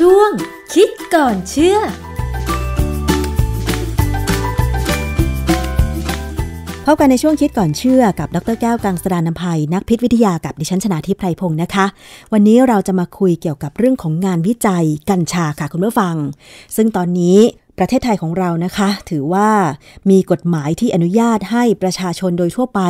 ช่วง คิดก่อนเชื่อ พบกันในช่วงคิดก่อนเชื่อกับดรแก้วกังสดานนภัยนักพิษวิทยากับ ดิฉันชนาทิพไพรพงศ์นะคะ วันนี้เราจะมาคุยเกี่ยวกับเรื่องของงานวิจัย กัญชาค่ะคุณผู้ฟัง ซึ่งตอนนี้ประเทศไทยของเรานะคะ ถือว่ามีกฎหมายที่อนุญาตให้ประชาชนโดยทั่วไป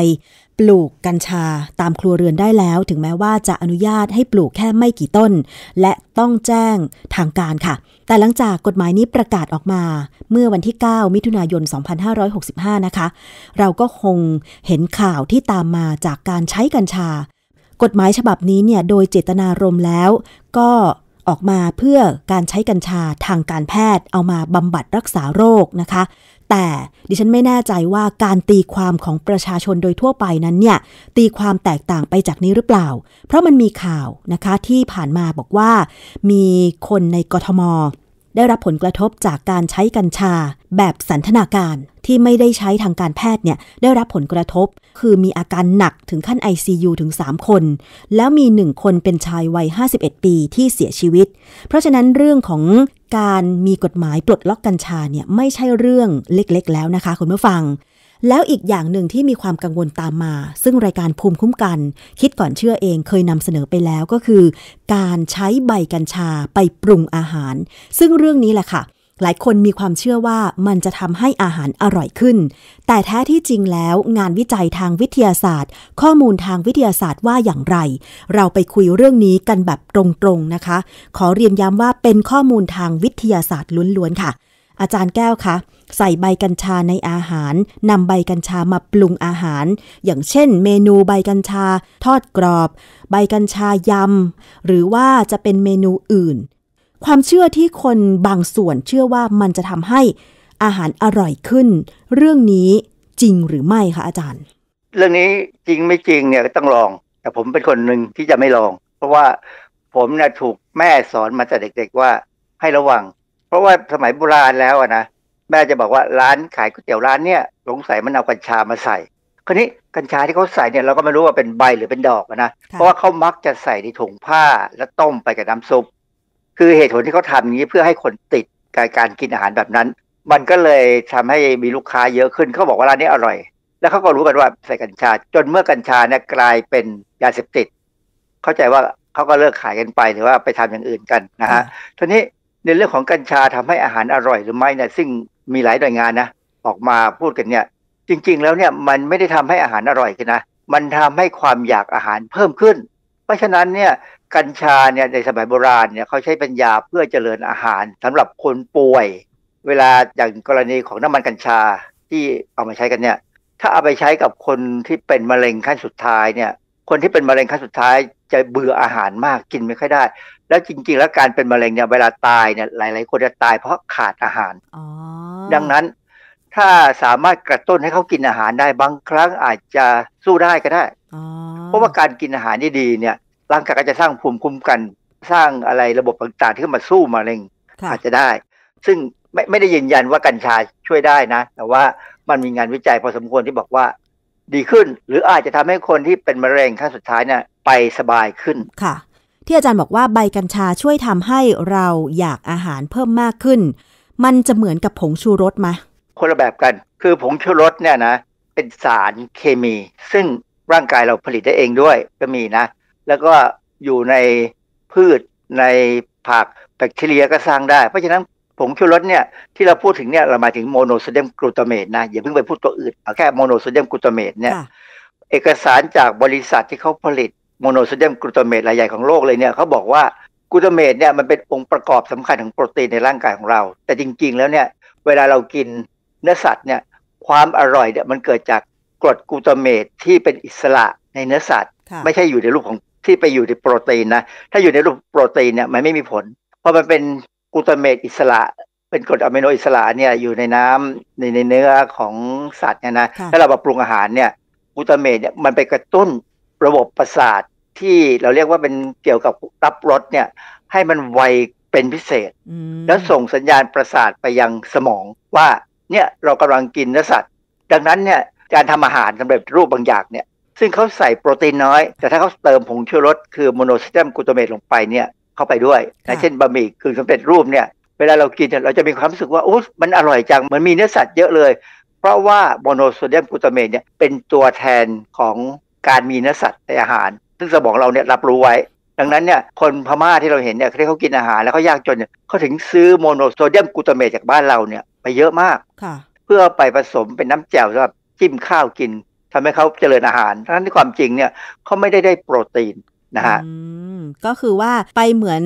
ลูกกัญชาตามครัวเรือนได้แล้ว ถึงแม้ว่าจะอนุญาตให้ปลูกแค่ไม่กี่ต้น และต้องแจ้งทางการค่ะ แต่หลังจากกฎหมายนี้ประกาศออกมาเมื่อวันที่ 9 มิถุนายน 2565 นะคะ เราก็คงเห็นข่าวที่ตามมาจากการใช้กัญชา กฎหมายฉบับนี้เนี่ย โดยเจตนารมณ์แล้ว ก็ออกมาเพื่อการใช้กัญชาทางการแพทย์เอามาบำบัดรักษาโรคนะคะแต่ ดิฉันไม่แน่ใจว่าการตีความของประชาชนโดยทั่วไปนั้นเนี่ยตีความแตกต่างไปจากนี้หรือเปล่า เพราะมันมีข่าวนะคะที่ผ่านมาบอกว่ามีคนในกทม ได้รับผลกระทบจากการใช้กัญชาแบบสันทนาการที่ไม่ได้ใช้ทางการแพทย์เนี่ยได้รับผลกระทบ คือมีอาการหนักถึงขั้น ICU ถึง 3 คน แล้วมี 1 คนเป็นชายวัย 51ปีที่เสียชีวิต เพราะฉะนั้นเรื่องของการมีกฎหมายปลดล็อกกัญชาเนี่ยไม่ใช่เรื่องเล็กๆ แล้วนะคะ คุณผู้ฟัง แล้วอีกอย่างหนึ่งที่มีความกังวลตามมา ซึ่งรายการภูมิคุ้มกัน คิดก่อนเชื่อเองเคยนำเสนอไปแล้วก็คือการใช้ใบกัญชาไปปรุงอาหาร ซึ่งเรื่องนี้แหละค่ะเหลายคนมีความเชื่อว่ามันจะทำให้อาหารอร่อยขึ้น แต่แท้ที่จริงแล้วงานวิจัยทางวิทยาศาสตร์ ข้อมูลทางวิทยาศาสตร์ว่าอย่างไร เราไปคุยเรื่องนี้กันแบบตรงๆนะคะ ขอเรียนย้ำว่าเป็นข้อมูลทางวิทยาศาสตร์ล้วนๆค่ะ อาจารย์แก้วคะ ใส่ใบกัญชาในอาหารนำใบกัญชามาปรุงอาหาร อย่างเช่น เมนูใบกัญชาทอดกรอบ ใบกัญชายำหรือว่าจะเป็นเมนูอื่นความเชื่อที่คนบางส่วนเชื่อว่ามันจะทำให้อาหารอร่อยขึ้น เรื่องนี้จริงหรือไม่คะอาจารย์ เรื่องนี้จริงไม่จริงเนี่ยต้องลอง แต่ผมเป็นคนหนึ่งที่จะไม่ลอง เพราะว่าผมเนี่ยถูกแม่สอนมาแต่เด็กๆ ว่าให้ระวัง เพราะว่าสมัยโบราณแล้วนะแม่จะบอกว่าร้านขายก๋วยเตี๋ยวร้านเนี่ยสงสัยมันเอากัญชามาใส่คนนี้กัญชาที่เขาใส่เนี่ยเราก็ไม่รู้ว่าเป็นใบหรือเป็นดอกนะ เพราะว่าเขามักจะใส่ในถุงผ้าแล้วต้มไปกับน้ำซุปคือเหตุผลที่เขาทำอย่างนี้เพื่อให้คนติดการการกินอาหารแบบนั้น มันก็เลยทำให้มีลูกค้าเยอะขึ้นเขาบอกว่าร้านนี้อร่อย แล้วเขาก็รู้กันว่าใส่กัญชาจนเมื่อกัญชาเนี่ยกลายเป็นยาเสพติด เข้าใจว่าเขาก็เลิกขายกันไปหรือว่าไปทำอย่างอื่นกันนะฮะทีนี้ในเรื่องของกัญชาทำให้อาหารอร่อยหรือไม่เนี่ยซึ่งมีหลายหน่วยงานนะออกมาพูดกันเนี่ย จริง ๆ แล้วเนี่ยมันไม่ได้ทำให้อาหารอร่อยึ้นนะ มันทำให้ความอยากอาหารเพิ่มขึ้น เพราะฉะนั้นเนี่ยกัญชาเนี่ยในสมัยโบราณเนี่ยเขาใช้เป็นยาเพื่อเจริญอาหาร สำหรับคนป่วย เวลาอย่างกรณีของน้ำมันกัญชา ที่เอามาใช้กันเนี่ย ถ้าเอาไปใช้กับคนที่เป็นมะเร็งขั้นสุดท้ายเนี่ย คนที่เป็นมะเร็งขั้นสุดท้ายจะเบื่ออาหารมากกินไม่ค่อยได้ แล้วจริง ๆ แล้วการเป็นมะเร็งเนี่ยเวลาตายเนี่ยหลายๆคนจะตายเพราะขาดอาหารดังนั้นถ้าสามารถกระตุ้นให้เขากินอาหารได้ บางครั้งอาจจะสู้ได้ก็ได้เพราะว่าการกินอาหารที่ดีเนี่ยร่างกายก็จะสร้างภูมิคุ้มกันสร้างอะไรระบบต่างๆที่ขึ้นมาสู้มะเร็งอาจจะได้ ซึ่งไม่ไม่ได้ยืนยันว่ากัญชาช่วยได้นะแต่ว่ามันมีงานวิจัยพอสมควรที่บอกว่า ดีขึ้น หรืออาจจะทำให้คนที่เป็นมะเร็งขั้นสุดท้ายเนี่ยไปสบายขึ้น ค่ะ ที่อาจารย์บอกว่าใบกัญชาช่วยทำให้เราอยากอาหารเพิ่มมากขึ้น มันจะเหมือนกับผงชูรสไหมคนละแบบกัน คือผงชูรสเนี่ยนะเป็นสารเคมี ซึ่งร่างกายเราผลิตได้เองด้วยก็มีนะแล้วก็อยู่ในพืชในผักแบคทีเรียก็สร้างได้ เพราะฉะนั้นผงชูรสเนี่ยที่เราพูดถึงเนี่ยเรามาถึงโมโนโซเดียมกลูตาเมตนะอย่าเพิ่งไปพูดตัวอื่นเอาแค่โมโนโซเดียมกลูตาเมตเนี่ยเอกสารจากบริษัทที่เขาผลิตโมโนโซเดียมกลูตาเมตรายใหญ่ของโลกเลยเนี่ยเขาบอกว่ากลูตาเมตเนี่ยมันเป็นองค์ประกอบสำคัญของโปรตีนในร่างกายของเรา แต่จริงๆ แล้วเนี่ยเวลาเรากินเนื้อสัตว์เนี่ยความอร่อยเนี่ยมันเกิดจากกรดกลูตาเมตที่เป็นอิสระในเนื้อสัตว์ไม่ใช่อยู่ในรูปของที่ไปอยู่ในโปรตีนนะ ถ้าอยู่ในรูปโปรตีนเนี่ยมันไม่มีผล เพราะมันเป็นกูตาเมตอิสระ เป็นกรดอะมิโนอิสระเนี่ยอยู่ในน้ำในในเนื้อของสัตว์เนี่ยนะถ้าเราปรุงอาหารเนี่ยกูตาเมตเนี่ยมันไปกระตุ้นระบบประสาท ที่เราเรียกว่าเป็นเกี่ยวกับรับรสเนี่ยให้มันไวเป็นพิเศษ แล้วส่งสัญญาณประสาท ไปยังสมองว่าเนี่ยเรากำลังกินเนื้อสัตว์ดังนั้นเนี่ยการทำอาหารสำเร็จรูปบางอย่างเนี่ยซึ่งเขาใส่โปรตีนน้อยแต่ถ้าเขาเติมผงชูรสคือโมโนแซเดียมกลูโตเมตลงไปเนี่ยเข้าไปด้วยนะเช่นบะหมี่คือสำเร็จรูปเนี่ยเวลาเรากินเราจะมีความรู้สึกว่าโอ้มันอร่อยจังมันมีเนื้อสัตว์เยอะเลย เพราะว่าโมโนโซเดียมกลูโตเมตเนี่ยเป็นตัวแทนของการมีเนื้อสัตว์ในอาหาร ซึ่งสมองเราเนี่ยรับรู้ไว้ ดังนั้นเนี่ยคนพม่าที่เราเห็นเนี่ยที่เขากินอาหารแล้วเขายากจนเนี่ยเขาถึงซื้อโมโนโซเดียมกูโตเมตจากบ้านเราเนี่ยไปเยอะมากเพื่อไปผสมเป็นน้ำแจ่วสำหรับจิ้มข้าวกินทำให้เขาเจริญอาหารทั้งที่ความจริงเนี่ยเขาไม่ได้ได้โปรตีนนะฮะก็คือว่าไปเหมือน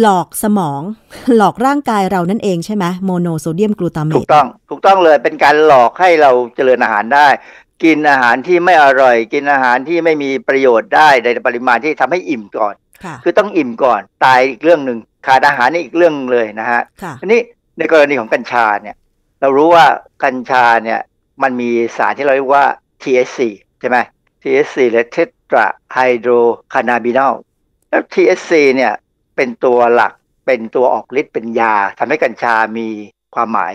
หลอกสมอง หลอกร่างกายเรานั่นเองใช่ไหมโมโนโซเดียมกลูตามเมตถูกต้อง ถูกต้องเลยเป็นการหลอกให้เราเจริญอาหารได้ กินอาหารที่ไม่อร่อย กินอาหารที่ไม่มีประโยชน์ได้ในปริมาณที่ทำให้อิ่มก่อน คือต้องอิ่มก่อน ตายอีกเรื่องหนึ่งขาดอาหารนี่อีกเรื่องเลยนะฮะทีนี้ในกรณีของกัญชาเนี่ย เรารู้ว่ากัญชาเนี่ยมันมีสารที่เราเรียกว่า THC ใช่ไหม THC รือเทตราไฮโดรคานาบินอลแล้ว THC เนี่ยเป็นตัวหลักเป็นตัวออกฤทธิ์เป็นยาทำให้กัญชามีความหมาย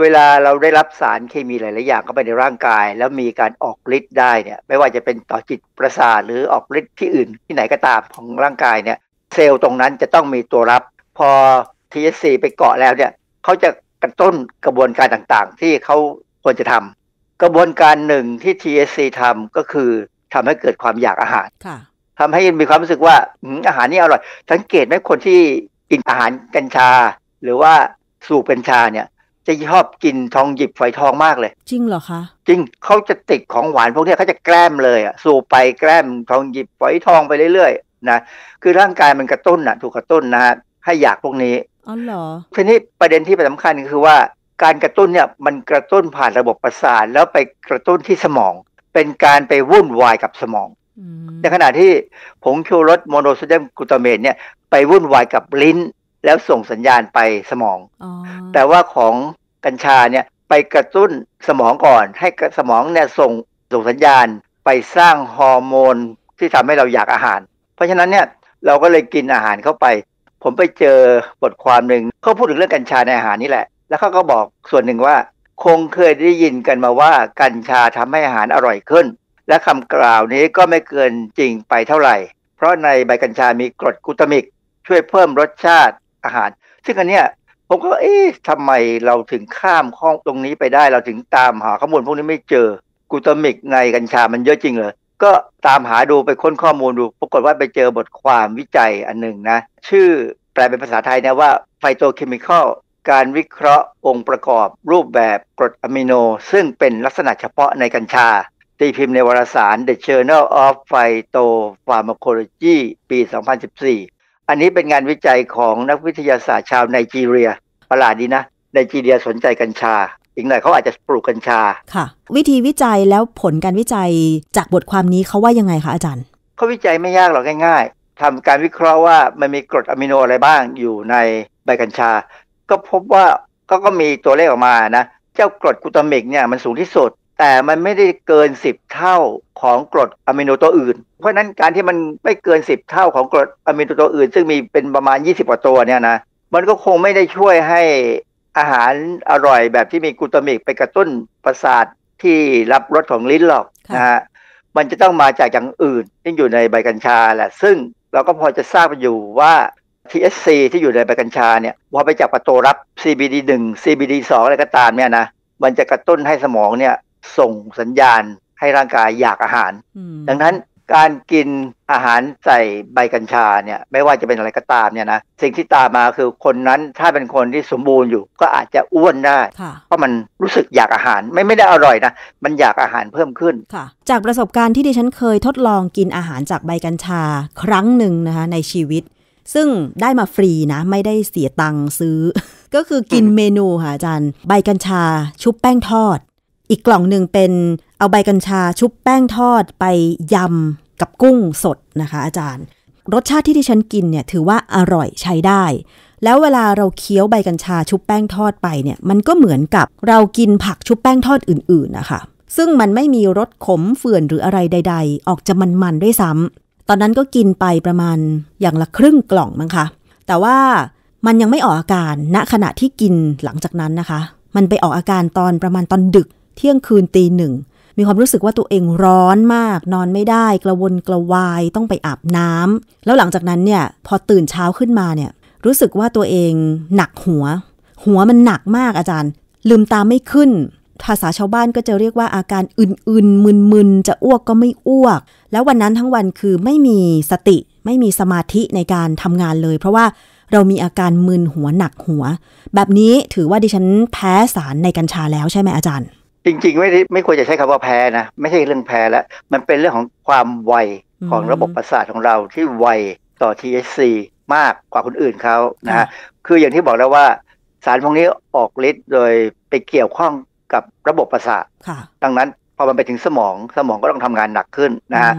เวลาเราได้รับสารเคมีหลาย ๆอย่างเข้าไปในร่างกาย แล้วมีการออกฤทธิ์ได้เนี่ยไม่ว่าจะเป็นต่อจิตประสาทหรือออกฤทธิ์ที่อื่น ที่ไหนก็ตามของร่างกายเนี่ยเซลล์ตรงนั้นจะต้องมีตัวรับ พอ THC ไปเกาะแล้วเนี่ยเขาจะกระตุ้นกระบวนการต่างๆ ที่เขาควรจะทกระบวนการหนึ่งที่ TSC ทำก็คือทำให้เกิดความอยากอาหาร ทำให้มีความรู้สึกว่า อาหารนี่อร่อย สังเกตไหมคนที่กินอาหารกัญชา หรือว่าสูบกัญชาเนี่ย จะชอบกินทองหยิบฝอยทองมากเลย จริงเหรอคะ จริงเขาจะติดของหวานพวกนี้เขาจะแกล้มเลยอ่ะสูบไปแกล้มทองหยิบฝอยทองไปเรื่อยๆนะคือร่างกายมันกระตุ้นอะถูกกระตุ้นนะให้อยากพวกนี้ อ๋อเหรอ ทีนี้ประเด็นที่สำคัญก็คือว่าการกระตุ้นเนี่ยมันกระตุ้นผ่านระบบประสาทแล้วไปกระตุ้นที่สมอง เป็นการไปวุ่นวายกับสมองในขณะที่ผงคิวรสโมโนโซเดียมกลูตาเมตเนี่ยไปวุ่นวายกับลิ้น แล้วส่งสัญญาณไปสมองอแต่ว่าของกัญชาเนี่ยไปกระตุ้นสมองก่อน ให้สมองเนี่ยส่งส่งสัญญาณไปสร้างฮอร์โมน ที่ทำให้เราอยากอาหาร เพราะฉะนั้นเนี่ยเราก็เลยกินอาหารเข้าไป ผมไปเจอบทความหนึ่งเขาพูดถึงเรื่องกัญชาในอาหารนี่แหละแล้วเขาก็บอกส่วนหนึ่งว่า คงเคยได้ยินกันมาว่ากัญชาทำให้อาหารอร่อยขึ้น และคำกล่าวนี้ก็ไม่เกินจริงไปเท่าไหร่ เพราะในใบกัญชามีกรดกูตามิกช่วยเพิ่มรสชาติอาหาร ซึ่งอันเนี้ยผมก็เอ๊ะทำไมเราถึงข้ามข้องตรงนี้ไปได้เราถึงตามหาข้อมูลพวกนี้ไม่เจอกูตามิกในกัญชามันเยอะจริงเหรอก็ตามหาดูไปค้นข้อมูลดู ปรากฏว่าไปเจอบทความวิจัยอันหนึ่งนะ ชื่อแปลเป็นภาษาไทยนะว่า Phytochemical การวิเคราะห์องค์ประกอบรูปแบบกรดอะมิโน ซึ่งเป็นลักษณะเฉพาะในกัญชาตีพิมพ์ในวารสาร The Journal of Phytopharmacology ปี 2014 อันนี้เป็นงานวิจัยของนักวิทยาศาสตร์ชาวไนจีเรีย ประหลาดดีนะ ไนจีเรียสนใจกัญชา อีกหน่อยเขาอาจจะปลูกกัญชา ค่ะ วิธีวิจัยแล้วผลการวิจัยจากบทความนี้เขาว่ายังไงคะอาจารย์ เขาวิจัยไม่ยากหรอกง่ายๆทำการวิเคราะห์ว่ามันมีกรดอะมิโนอะไรบ้างอยู่ในใบกัญชาก็พบว่าก็ก็มีตัวเลขออกมานะ เจ้ากรดกูตามิกเนี่ยมันสูงที่สุดแต่มันไม่ได้เกิน10เท่าของกรดอะมิโนตัวอื่น เพราะนั้นการที่มันไม่เกิน10เท่าของกรดอะมิโนตัวอื่น ซึ่งมีเป็นประมาณ20กว่าตัวเนี่ยนะมันก็คงไม่ได้ช่วยให้อาหารอร่อยแบบที่มีกูตามิกไปกระตุ้นประสาทที่รับรสของลิ้นหรอกนะฮะมันจะต้องมาจากอย่างอื่นที่อยู่ในใบกัญชาแหละซึ่งเราก็พอจะทราบอยู่ว่า t h c ที่อยู่ในใบกัญชาเนี่ยพอไปจับปัะตูรับ CBD 1 CBD 2อะไรก็ตามเนี่ยนะมันจะกระตุ้นให้สมองเนี่ยส่งสัญญาณ ให้ร่างกายอยากอาหาร ดังนั้นการกินอาหารใส่ใบกัญชาเนี่ยไม่ว่าจะเป็นอะไรก็ตามเนี่ยนะสิ่งที่ตามมาคือคนนั้นถ้าเป็นคนที่สมบูรณ์อยู่ ก็อาจจะอ้วนได้ เพราะมันรู้สึกอยากอาหาร ไม่ไม่ได้อร่อยนะมันอยากอาหารเพิ่มขึ้นจากประสบการณ์ที่ดิฉันเคยทดลองกินอาหารจากใบกัญชาครั้งหนึ่งนะคะในชีวิตซึ่งได้มาฟรีนะไม่ได้เสียตังค์ซื้อ ก็คือกินเมนูค่ะอาจารย์ใบกัญชาชุบแป้งทอด อีกกล่องหนึ่งเป็นเอาใบกัญชาชุบแป้งทอด ไปยำ กับกุ้งสดนะคะ อาจารย์ รสชาติที่ที่ฉันกินเนี่ยถือว่าอร่อยใช้ได้ แล้วเวลาเราเคี้ยวใบกัญชาชุบแป้งทอดไปเนี่ยมันก็เหมือนกับเรากินผักชุบแป้งทอดอื่นๆนะคะซึ่งมันไม่มีรสขมเฟื่อนหรืออะไรใด ๆ ออกจะมันๆด้วยซ้ำตอนนั้นก็กินไปประมาณอย่างละครึ่งกล่องมั้งคะ แต่ว่ามันยังไม่ออกอาการ ณ ขณะที่กินหลังจากนั้นนะคะ มันไปออกอาการตอนประมาณตอนดึกเที่ยงคืนตีหนึ่ง มีความรู้สึกว่าตัวเองร้อนมาก นอนไม่ได้ กระวนกระวายต้องไปอาบน้ำ แล้วหลังจากนั้นเนี่ยพอตื่นเช้าขึ้นมาเนี่ย รู้สึกว่าตัวเองหนักหัว หัวมันหนักมากอาจารย์ ลืมตาไม่ขึ้นภาษาชาวบ้านก็จะเรียกว่าอาการอื่น ๆ มึนๆ จะอ้วกก็ไม่อ้วก แล้ววันนั้นทั้งวันคือไม่มีสติไม่มีสมาธิในการทำงานเลย เพราะว่าเรามีอาการมึนหัวหนักหัว แบบนี้ถือว่าดิฉันแพ้สารในกัญชาแล้วใช่ไหมอาจารย์ จริงๆไม่ไม่ควรจะใช้คำาว่าแพ้นะ ไม่ใช่เรื่องแพ้แล้ว มันเป็นเรื่องของความไวของระบบประสาทของเราที่ไวต่อ THC มากกว่าคนอื่นเขานะคืออย่างที่บอกแล้วว่าสารพวกนี้ออกฤทธิ์โดยไปเกี่ยวข้องกับระบบประสาทดังนั้นพอมันไปถึงสมอง สมองก็ต้องทำงานหนักขึ้นนะฮะ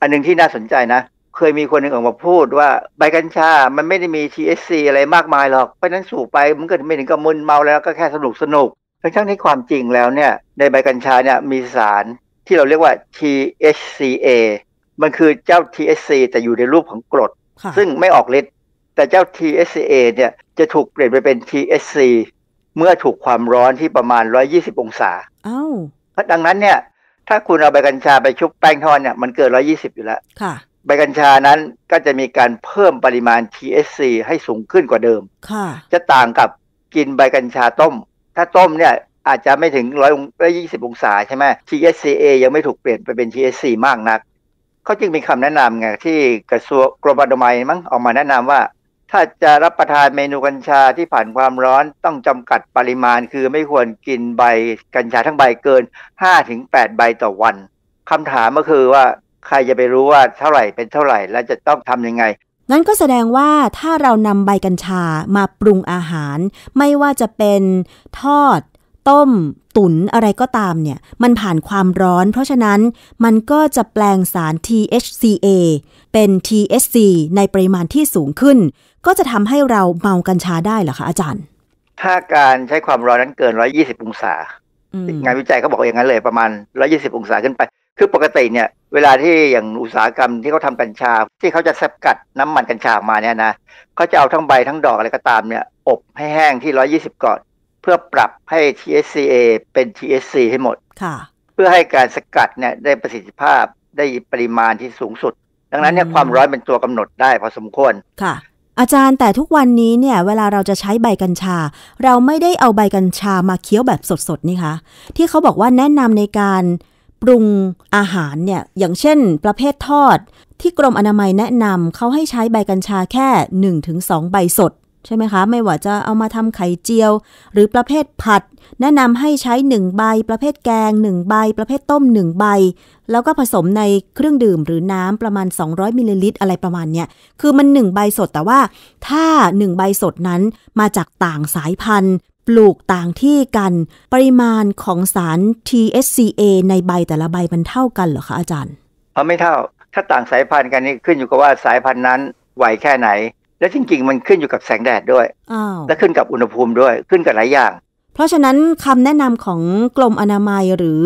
อันนึงที่น่าสนใจนะ เคยมีคนหนึ่งออกมาพูดว่าใบกัญชา มันไม่ได้มี THC อะไรมากมายหรอก เพราะนั้นสูบไปมันก็ไม่ถึงกับมึนเมาแล้วก็แค่สนุกสนุก ทั้งที่ความจริงแล้วเนี่ย ในใบกัญชาเนี่ยมีสารที่เราเรียกว่า THCA มันคือเจ้า THC แต่อยู่ในรูปของกรด ซึ่งไม่ออกฤทธิ์ แต่เจ้า THCA เนี่ยจะถูกเปลี่ยนไปเป็น THC เมื่อถูกความร้อนที่ประมาณ 120 องศาอ้าเพราะดังนั้นเนี่ย ถ้าคุณเอาใบกัญชาไปชุบแป้งทอดเนี่ย มันเกิน120 อยู่แล้วค่ะ ใบกัญชานั้นก็จะมีการเพิ่มปริมาณ THC ให้สูงขึ้นกว่าเดิมค่ะจะต่างกับกินใบกัญชาต้ม ถ้าต้มเนี่ยอาจจะไม่ถึงร้อยยี่สิบองศาใช่ไหม TSCA ยังไม่ถูกเปลี่ยนไปเป็น TSC มากนัก เขาจึงมีคำแนะนำไงที่กระทรวงกรมอนามัยมั้งออกมาแนะนำว่าถ้าจะรับประทานเมนูกัญชาที่ผ่านความร้อน ต้องจำกัดปริมาณคือไม่ควรกินใบกัญชาทั้งใบเกิน5-8ใบต่อวันคำถามก็คือว่าใครจะไปรู้ว่าเท่าไหร่เป็นเท่าไหร่ และจะต้องทำยังไงนั่นก็แสดงว่าถ้าเรานำใบกัญชามาปรุงอาหาร ไม่ว่าจะเป็นทอดต้มตุ๋นอะไรก็ตามเนี่ย มันผ่านความร้อน เพราะฉะนั้นมันก็จะแปลงสาร THCA เป็น THC ในปริมาณที่สูงขึ้น ก็จะทำให้เราเมากัญชาได้เหรอคะ อาจารย์ ถ้าการใช้ความร้อนนั้นเกิน 120 องศางานวิจัยเขาบอกอย่างนั้นเลยประมาณ 120 องศาขึ้นไป คือปกติเนี่ย เวลาที่อย่างอุตสาหกรรมที่เขาทากัญชา ที่เขาจะสกัดน้ำมันกัญชามาเนี่ยนะเขาจะเอาทั้งใบทั้งดอกอะไรก็ตามเนี่ยอบให้แห้งที่120ก่อนพื่อปรับให้ TSCA เป็น TSC ให้หมดเพื่อให้การสกัดเนี่ยได้ประสิทธิภาพได้ปริมาณที่สูงสุด ดังนั้นเนี่ยความร้อนเป็นตัวกำหนดได้พอสมควรค่ะ อาจารย์แต่ทุกวันนี้เนี่ย เวลาเราจะใช้ใบกัญชา เราไม่ได้เอาใบกัญชามาเคี้ยวแบบสดๆ นี่คะ ที่เขาบอกว่าแนะนำในการปรุงอาหารเนี่ย อย่างเช่นประเภททอด ที่กรมอนามัยแนะนำเขาให้ใช้ใบกัญชาแค่ 1-2 ใบสดใช่ไหมคะ ไม่ว่าจะเอามาทำไข่เจียวหรือประเภทผัด แนะนำให้ใช้หนึ่งใบประเภทแกงหนึ่งใบ ประเภทต้มหนึ่งใบ แล้วก็ผสมในเครื่องดื่มหรือน้ำประมาณ 200มิลลิลิตร อะไรประมาณเนี้ยคือมันหนึ่งใบสด แต่ว่า ถ้าหนึ่งใบสดนั้นมาจากต่างสายพันธุ์ ปลูกต่างที่กัน ปริมาณของสาร TSCA ในใบแต่ละใบมันเท่ากันเหรอคะอาจารย์ออไม่เท่าถ้าต่างสายพันธุ์กันนี่ขึ้นอยู่กับว่าสายพันธุ์นั้นไหวแค่ไหนและจริงๆ มันขึ้นอยู่กับแสงแดดด้วยและขึ้นกับอุณหภูมิด้วยขึ้นกับหลายอย่าง เพราะฉะนั้นคำแนะนำของกรมอนามัยหรือ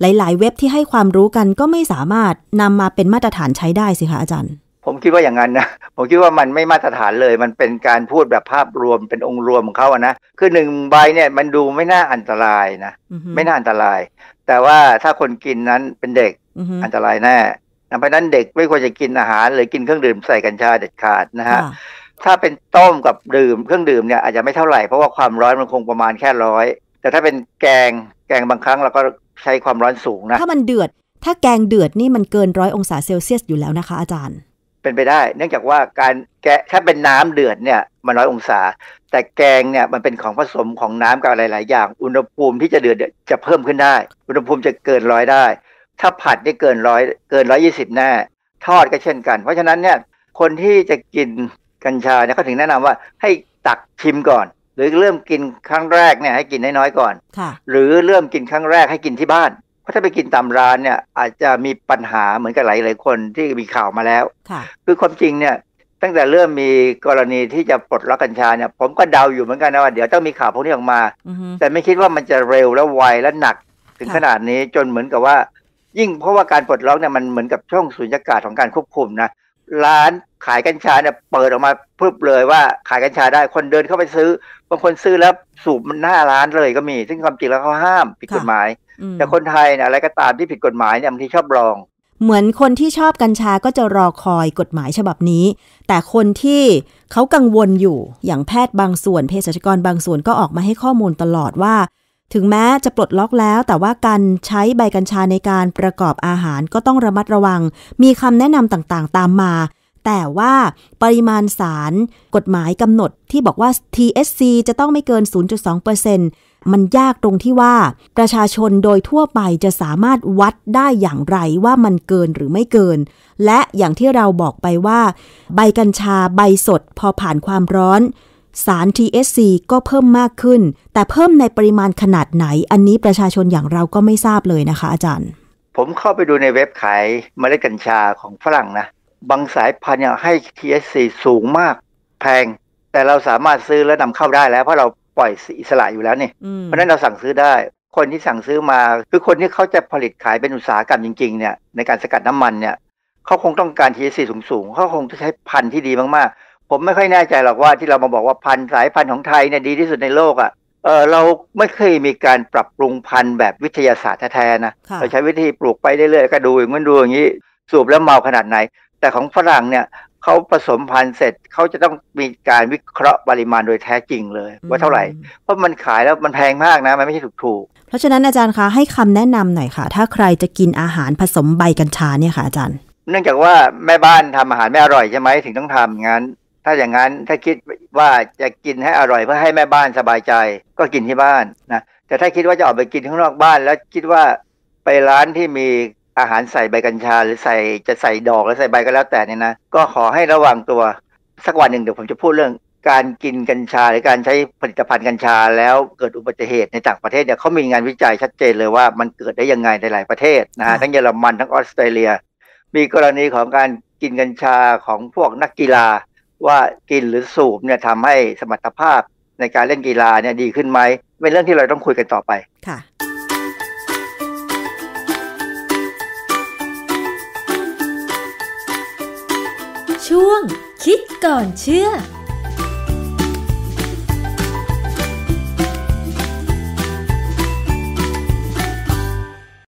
หลาย ๆ เว็บที่ให้ความรู้กันก็ไม่สามารถนำมาเป็นมาตรฐานใช้ได้สิคะอาจารย์ ผมคิดว่าอย่างนั้นนะ ผมคิดว่ามันไม่มาตรฐานเลย มันเป็นการพูดแบบภาพรวมเป็นองค์รวมของเขาอะนะคือหนึ่งใบเนี่ย มันดูไม่น่าอันตรายนะไม่น่าอันตราย แต่ว่าถ้าคนกินนั้นเป็นเด็กอันตรายแน่เพราะนั้นเด็กไม่ควรจะกินอาหารหรือกินเครื่องดื่มใส่กัญชาเด็ดขาดนะฮะถ้าเป็นต้มกับดื่มเครื่องดื่มเนี่ยอาจจะไม่เท่าไหร่เพราะว่าความร้อนมันคงประมาณแค่ร้อยแต่ถ้าเป็นแกงแกงบางครั้งเราก็ใช้ความร้อนสูงนะถ้ามันเดือด ถ้าแกงเดือดนี่มันเกินร้อยองศาเซลเซียสอยู่แล้วนะคะอาจารย์ เป็นไปได้ เนื่องจากว่าการแกถ้าเป็นน้ำเดือดเนี่ยมันร้อยองศา แต่แกงเนี่ยมันเป็นของผสมของน้ำกับหลาย ๆ อย่าง อุณหภูมิที่จะเดือดจะเพิ่มขึ้นได้ อุณหภูมิจะเกินร้อยได้ถ้าผัดได้เกินร้อยเกินร้อยี่สิบแน่ทอดก็เช่นกัน เพราะฉะนั้นเนี่ยคนที่จะกินกัญชาเนี่ยเขาถึงแนะนำว่า ให้ตักชิมก่อน หรือเริ่มกินครั้งแรกเนี่ยให้กินน้อยๆก่อนหรือเริ่มกินครั้งแรกให้กินที่บ้านเพราะถ้าไปกินตามร้านเนี่ย อาจจะมีปัญหาเหมือนกับหลายๆคนที่มีข่าวมาแล้วคือความจริงเนี่ย ตั้งแต่เริ่มมีกรณีที่จะปลดล็อกกัญชาเนี่ยผมก็เดาอยู่เหมือนกันนะว่าเดี๋ยวต้องมีข่าวพวกนี้ออกมาแต่ไม่คิดว่ามันจะเร็วและไวและหนัก ถึงขนาดนี้จนเหมือนกับว่ายิ่งเพราะว่าการปลดล็อกเนี่ยมันเหมือนกับช่องสุญญากาศของการควบคุมนะร้านขายกัญชาเนี่ยเปิดออกมาเพิ่มเลยว่า ขายกัญชาได้คนเดินเข้าไปซื้อ บางคนซื้อแล้วสูบมันหน้าร้านเลยก็มี ซึ่งความจริงแล้วเขาห้าม ผิดกฎหมาย แต่คนไทยเนี่ยอะไรก็ตามที่ผิดกฎหมายเนี่ยบางทีชอบลอง เหมือนคนที่ชอบกัญชาก็จะรอคอยกฎหมายฉบับนี้ แต่คนที่เขากังวลอยู่อย่างแพทย์บางส่วน เภสัชกรบางส่วนก็ออกมาให้ข้อมูลตลอดว่าถึงแม้จะปลดล็อกแล้ว แต่ว่าการใช้ใบกัญชาในการประกอบอาหารก็ต้องระมัดระวัง มีคำแนะนำต่างๆตามมา แต่ว่าปริมาณสาร กฎหมายกำหนด ที่บอกว่า t s c จะต้องไม่เกิน 0.2%มันยากตรงที่ว่าประชาชนโดยทั่วไปจะสามารถวัดได้อย่างไรว่ามันเกินหรือไม่เกิน และอย่างที่เราบอกไปว่า ใบกัญชาใบสดพอผ่านความร้อนสาร TSC ก็เพิ่มมากขึ้น แต่เพิ่มในปริมาณขนาดไหน อันนี้ประชาชนอย่างเราก็ไม่ทราบเลยนะคะอาจารย์ ผมเข้าไปดูในเว็บขายเมล็ดกัญชาของฝรั่งนะ บางสายพันธุ์ให้ TSC สูงมาก แพง แต่เราสามารถซื้อและนำเข้าได้แล้วเพราะเราปล่อยอิสระอยู่แล้วนี่ เพราะนั้นเราสั่งซื้อได้ คนที่สั่งซื้อมา คือคนที่เขาจะผลิตขายเป็นอุตสาหกรรมจริงๆ เนี่ย ในการสกัดน้ำมันเนี่ย เขาคงต้องการ TSC สูงๆ เขาคงจะใช้พันธุ์ที่ดีมาก ๆผมไม่ค่อยแน่ใจหรอกว่าที่เรามาบอกว่าพันธุ์สายพันธุ์ของไทยเนี่ยดีที่สุดในโลกอะ่ะเออเราไม่เคยมีการปรับปรุงพันธุ์แบบวิทยาศาสตร์แท้ๆนะเราใช้วิธีปลูกไปเรื่อยๆก็ดูอย่างนั้นดูอย่างนี้สูบแล้วเมาขนาดไหน แต่ของฝรั่งเนี่ยเขาผสมพันธุ์เสร็จเขาจะต้องมีการวิเคราะห์ปริมาณโดยแท้จริงเลย ว่าเท่าไหร่เพราะมันขายแล้วมันแพงมากนะมันไม่ใช่ถูกๆ เพราะฉะนั้นอาจารย์คะให้คำแนะนำหน่อยค่ะ ถ้าใครจะกินอาหารผสมใบกัญชาเนี่ยค่ะอาจารย์ เนื่องจากว่าแม่บ้านทำอาหารไม่อร่อยใช่ไหมถึงต้องทำงั้นถ้าอย่างนั้นถ้าคิดว่าจะกินให้อร่อยเพื่อให้แม่บ้านสบายใจ ก็กินที่บ้านนะแต่ถ้าคิดว่าจะออกไปกินข้างนอกบ้าน แล้วคิดว่าไปร้านที่มีอาหารใส่ใบกัญชา หรือใส่จะใส่ดอกหรือใส่ใบก็แล้วแต่เนี่ยนะ ก็ขอให้ระวังตัวสักวันหนึ่งเดี๋ยวผมจะพูดเรื่อง การกินกัญชาหรือการใช้ผลิตภัณฑ์กัญชาแล้วเกิดอุบัติเหตุในต่างประเทศเนี่ยเขามีงานวิจัยชัดเจนเลยว่ามันเกิดได้ยังไงในหลายประเทศนะฮะทั้งเยอรมันทั้งออสเตรเลีย มีกรณีของการกินกัญชาของพวกนักกีฬาว่ากินหรือสูบเนี่ยทำให้สมรรถภาพในการเล่นกีฬาเนี่ยดีขึ้นไหมเป็นเรื่องที่เราต้องคุยกันต่อไปค่ะ ช่วงคิดก่อนเชื่อ